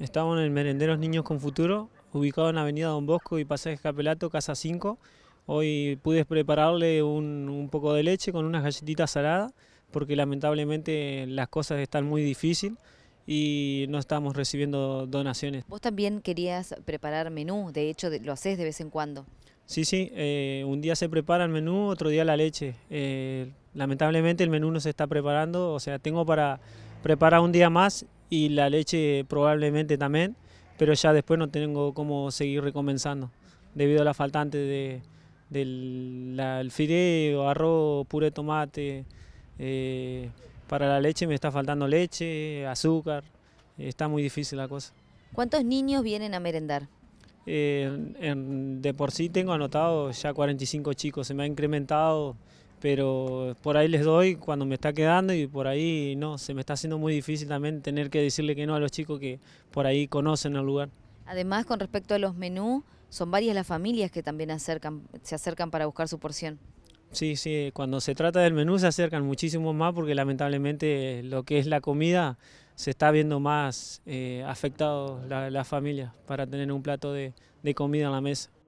Estamos en el Merenderos Niños con Futuro, ubicado en avenida Don Bosco y Pasaje Escapelato, Casa 5. Hoy pude prepararle un, poco de leche con unas galletitas saladas, porque lamentablemente las cosas están muy difíciles y no estamos recibiendo donaciones. Vos también querías preparar menú, de hecho lo haces de vez en cuando. Sí, sí, eh, un día se prepara el menú, otro día la leche. Eh, lamentablemente el menú no se está preparando, o sea, tengo para preparar un día más y la leche probablemente también, pero ya después no tengo cómo seguir recomenzando debido a la faltante del la, arroz, puré de tomate. Eh, para la leche me está faltando leche, azúcar, está muy difícil la cosa. ¿Cuántos niños vienen a merendar? Eh, de por sí tengo anotado ya 45 chicos, se me ha incrementado pero por ahí les doy cuando me está quedando y por ahí no, se me está haciendo muy difícil también tener que decirle que no a los chicos que por ahí conocen el lugar. Además, con respecto a los menús, son varias las familias que también se acercan para buscar su porción. Sí, sí, cuando se trata del menú se acercan muchísimo más porque lamentablemente lo que es la comida se está viendo más eh, afectado la, la, familia para tener un plato de comida en la mesa.